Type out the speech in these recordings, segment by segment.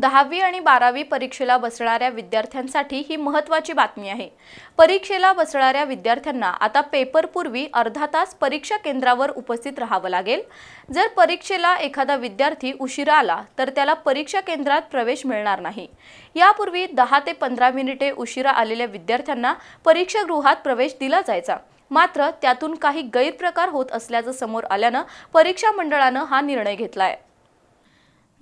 दहावी आणि बारावी परीक्षेला बसणाऱ्या विद्यार्थ्यांसाठी ही महत्त्वाची बातमी आहे परीक्षेला बसणाऱ्या विद्यार्थ्यांना आता पेपरपूर्वी अर्धा तास परीक्षा केंद्रावर उपस्थित राहावं लागेल जर परीक्षेला एखादा विद्यार्थी उशिरा आला तर त्याला परीक्षा केंद्रात प्रवेश मिळणार नाही यापूर्वी दहा ते पंधरा मिनिटे उशिरा आलेल्या विद्यार्थ्यांना परीक्षागृहात प्रवेश दिला जायचा मात्र त्यातून काही गैरप्रकार होत असल्याचं समोर आल्यानं परीक्षा मंडळानं हा निर्णय घेतला आहे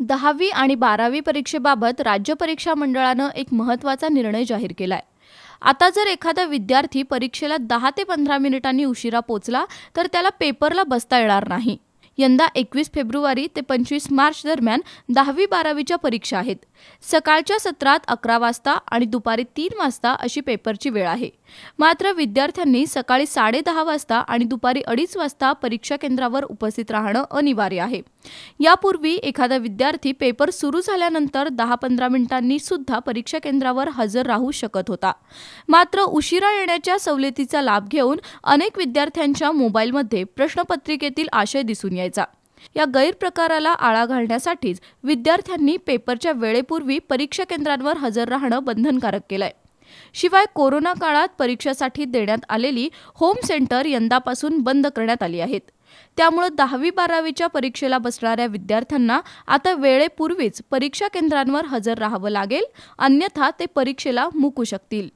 दहावी आणि बारावी परीक्षेबाबत राज्य परीक्षा मंडळानं एक महत्त्वाचा निर्णय जाहीर केला आहे आता जर एखादा विद्यार्थी परीक्षेला दहा ते पंधरा मिनिटांनी उशिरा पोचला तर त्याला पेपरला बसता येणार नाही यंदा एकवीस फेब्रुवारी ते पंचवीस मार्च दरम्यान दहावी बारावीच्या परीक्षा आहेत सकाळच्या सत्रात अकरा वाजता आणि दुपारी तीन वाजता अशी पेपरची वेळ आहे मात्र विद्यार्थ्यांनी सकाळी साडेदहा वाजता आणि दुपारी अडीच वाजता परीक्षा केंद्रावर उपस्थित राहणं अनिवार्य आहे यापूर्वी एखादा विद्यार्थी पेपर सुरू झाल्यानंतर दहा पंधरा मिनिटांनी सुद्धा परीक्षा केंद्रावर हजर राहू शकत होता मात्र उशिरा येण्याच्या सवलतीचा लाभ घेऊन अनेक विद्यार्थ्यांच्या मोबाईलमध्ये प्रश्नपत्रिकेतील आशय दिसून यायचा या गैरप्रकाराला आळा घालण्यासाठीच विद्यार्थ्यांनी पेपरच्या वेळेपूर्वी परीक्षा केंद्रांवर हजर राहणं बंधनकारक केलंय शिवाय कोरोना काळात परीक्षेसाठी देण्यात आलेली होम सेंटर यंदापासून बंद करण्यात आली आहेत त्यामुळे दहावी बारावीच्या परीक्षेला बसणाऱ्या विद्यार्थ्यांना आता वेळेपूर्वीच परीक्षा केंद्रांवर हजर राहावं लागेल अन्यथा ते परीक्षेला मुकू शकतील